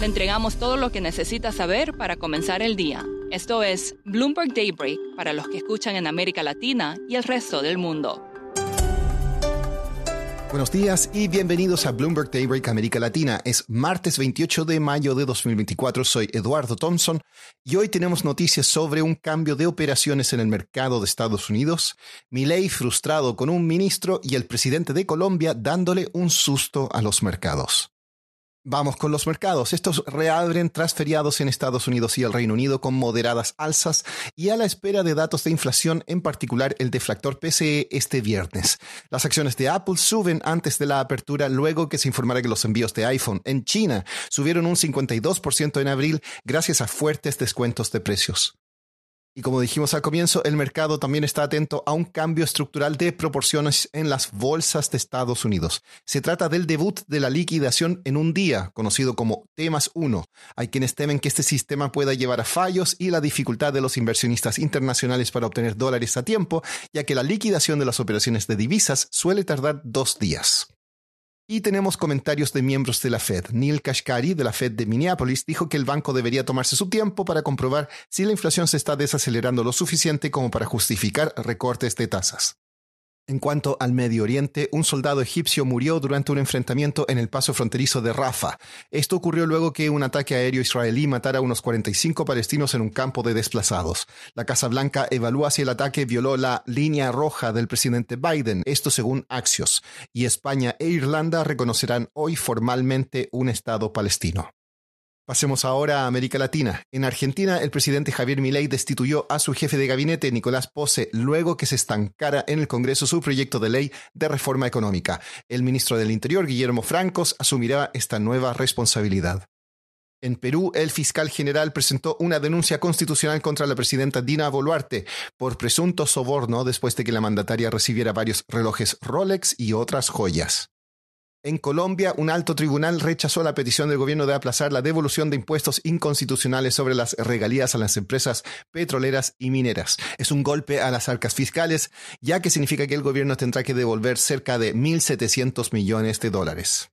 Le entregamos todo lo que necesita saber para comenzar el día. Esto es Bloomberg Daybreak para los que escuchan en América Latina y el resto del mundo. Buenos días y bienvenidos a Bloomberg Daybreak América Latina. Es martes 28 de mayo de 2024. Soy Eduardo Thompson y hoy tenemos noticias sobre un cambio de operaciones en el mercado de Estados Unidos, Miley frustrado con un ministro y el presidente de Colombia dándole un susto a los mercados. Vamos con los mercados. Estos reabren tras feriados en Estados Unidos y el Reino Unido con moderadas alzas y a la espera de datos de inflación, en particular el deflactor PCE este viernes. Las acciones de Apple suben antes de la apertura luego que se informara que los envíos de iPhone en China subieron un 52% en abril gracias a fuertes descuentos de precios. Y como dijimos al comienzo, el mercado también está atento a un cambio estructural de proporciones en las bolsas de Estados Unidos. Se trata del debut de la liquidación en un día, conocido como Temas 1. Hay quienes temen que este sistema pueda llevar a fallos y la dificultad de los inversionistas internacionales para obtener dólares a tiempo, ya que la liquidación de las operaciones de divisas suele tardar dos días. Y tenemos comentarios de miembros de la Fed. Neil Kashkari, de la Fed de Minneapolis, dijo que el banco debería tomarse su tiempo para comprobar si la inflación se está desacelerando lo suficiente como para justificar recortes de tasas. En cuanto al Medio Oriente, un soldado egipcio murió durante un enfrentamiento en el paso fronterizo de Rafa. Esto ocurrió luego que un ataque aéreo israelí matara a unos 45 palestinos en un campo de desplazados. La Casa Blanca evalúa si el ataque violó la línea roja del presidente Biden, esto según Axios, y España e Irlanda reconocerán hoy formalmente un Estado palestino. Pasemos ahora a América Latina. En Argentina, el presidente Javier Milei destituyó a su jefe de gabinete, Nicolás Posse luego que se estancara en el Congreso su proyecto de ley de reforma económica. El ministro del Interior, Guillermo Francos, asumirá esta nueva responsabilidad. En Perú, el fiscal general presentó una denuncia constitucional contra la presidenta Dina Boluarte por presunto soborno después de que la mandataria recibiera varios relojes Rolex y otras joyas. En Colombia, un alto tribunal rechazó la petición del gobierno de aplazar la devolución de impuestos inconstitucionales sobre las regalías a las empresas petroleras y mineras. Es un golpe a las arcas fiscales, ya que significa que el gobierno tendrá que devolver cerca de 1.700 millones de dólares.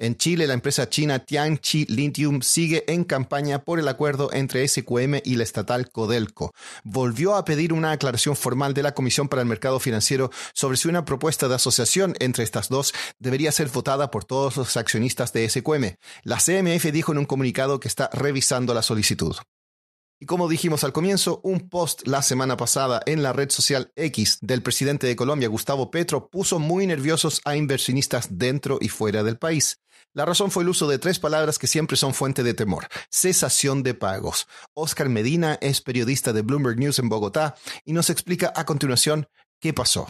En Chile, la empresa china Tianqi Lithium sigue en campaña por el acuerdo entre SQM y la estatal Codelco. Volvió a pedir una aclaración formal de la Comisión para el Mercado Financiero sobre si una propuesta de asociación entre estas dos debería ser votada por todos los accionistas de SQM. La CMF dijo en un comunicado que está revisando la solicitud. Y como dijimos al comienzo, un post la semana pasada en la red social X del presidente de Colombia, Gustavo Petro, puso muy nerviosos a inversionistas dentro y fuera del país. La razón fue el uso de tres palabras que siempre son fuente de temor. Cesación de pagos. Oscar Medina es periodista de Bloomberg News en Bogotá y nos explica a continuación qué pasó.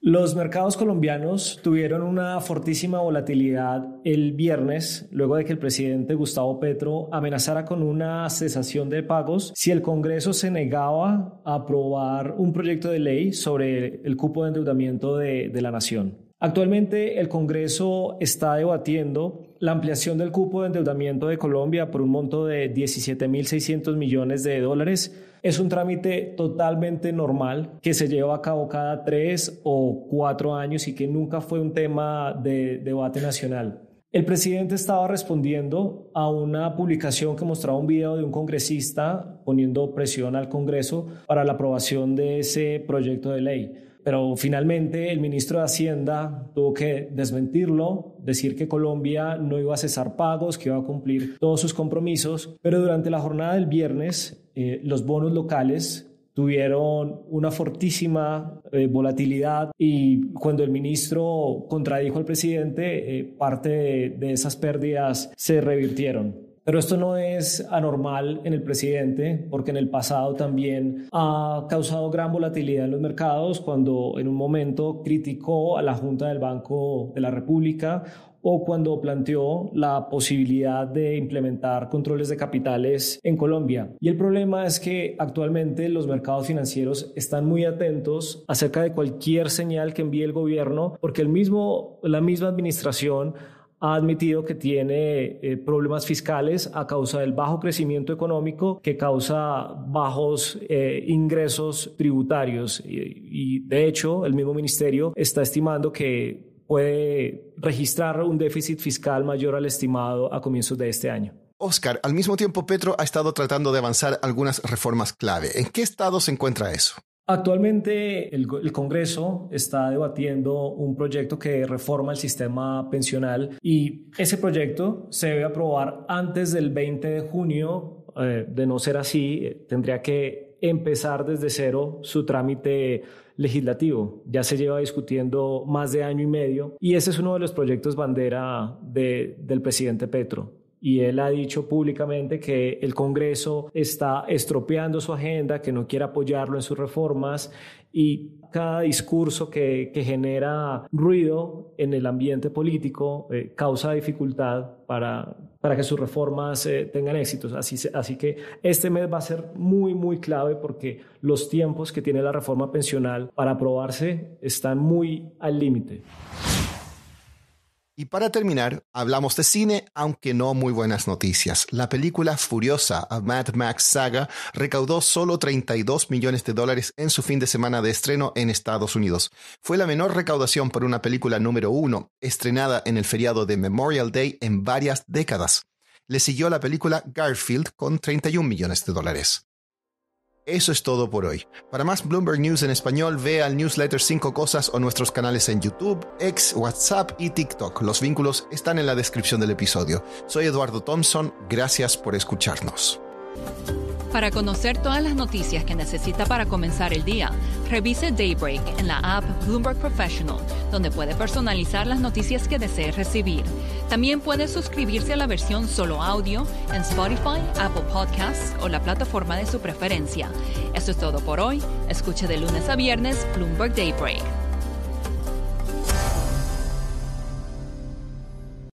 Los mercados colombianos tuvieron una fortísima volatilidad el viernes, luego de que el presidente Gustavo Petro amenazara con una cesación de pagos si el Congreso se negaba a aprobar un proyecto de ley sobre el cupo de endeudamiento de, la nación. Actualmente el Congreso está debatiendo la ampliación del cupo de endeudamiento de Colombia por un monto de 17.600 millones de dólares. Es un trámite totalmente normal que se lleva a cabo cada tres o cuatro años y que nunca fue un tema de debate nacional. El presidente estaba respondiendo a una publicación que mostraba un video de un congresista poniendo presión al Congreso para la aprobación de ese proyecto de ley pero finalmente el ministro de Hacienda tuvo que desmentirlo, decir que Colombia no iba a cesar pagos, que iba a cumplir todos sus compromisos, pero durante la jornada del viernes eh, los bonos locales tuvieron una fortísima eh, volatilidad y cuando el ministro contradijo al presidente, eh, parte de esas pérdidas se revirtieron. Pero esto no es anormal en el presidente, porque en el pasado también ha causado gran volatilidad en los mercados cuando en un momento criticó a la Junta del Banco de la República o cuando planteó la posibilidad de implementar controles de capitales en Colombia. Y el problema es que actualmente los mercados financieros están muy atentos acerca de cualquier señal que envíe el gobierno porque el mismo, la misma administración ha admitido que tiene eh, problemas fiscales a causa del bajo crecimiento económico que causa bajos eh, ingresos tributarios. y de hecho, el mismo ministerio está estimando que puede registrar un déficit fiscal mayor al estimado a comienzos de este año. Oscar, al mismo tiempo Petro ha estado tratando de avanzar algunas reformas clave. ¿En qué estado se encuentra eso? Actualmente el, Congreso está debatiendo un proyecto que reforma el sistema pensional y ese proyecto se debe aprobar antes del 20 de junio. Eh, de no ser así, eh, tendría que empezar desde cero su trámite legislativo. Ya se lleva discutiendo más de año y medio y ese es uno de los proyectos bandera del presidente Petro y él ha dicho públicamente que el Congreso está estropeando su agenda, que no quiere apoyarlo en sus reformas y cada discurso que, que genera ruido en el ambiente político eh, causa dificultad para, para que sus reformas eh, tengan éxitos. Así, así que este mes va a ser muy, muy clave porque los tiempos que tiene la reforma pensional para aprobarse están muy al límite. Y para terminar, hablamos de cine, aunque no muy buenas noticias. La película Furiosa, a Mad Max Saga, recaudó solo 32 millones de dólares en su fin de semana de estreno en Estados Unidos. Fue la menor recaudación por una película número uno, estrenada en el feriado de Memorial Day en varias décadas. Le siguió la película Garfield con 31 millones de dólares. Eso es todo por hoy. Para más Bloomberg News en español, ve al newsletter 5 Cosas o nuestros canales en YouTube, X, WhatsApp y TikTok. Los vínculos están en la descripción del episodio. Soy Eduardo Thompson, gracias por escucharnos. Para conocer todas las noticias que necesita para comenzar el día, revise Daybreak en la app Bloomberg Professional, donde puede personalizar las noticias que desee recibir. También puedes suscribirse a la versión solo audio en Spotify, Apple Podcasts o la plataforma de su preferencia. Eso es todo por hoy. Escuche de lunes a viernes Bloomberg Daybreak.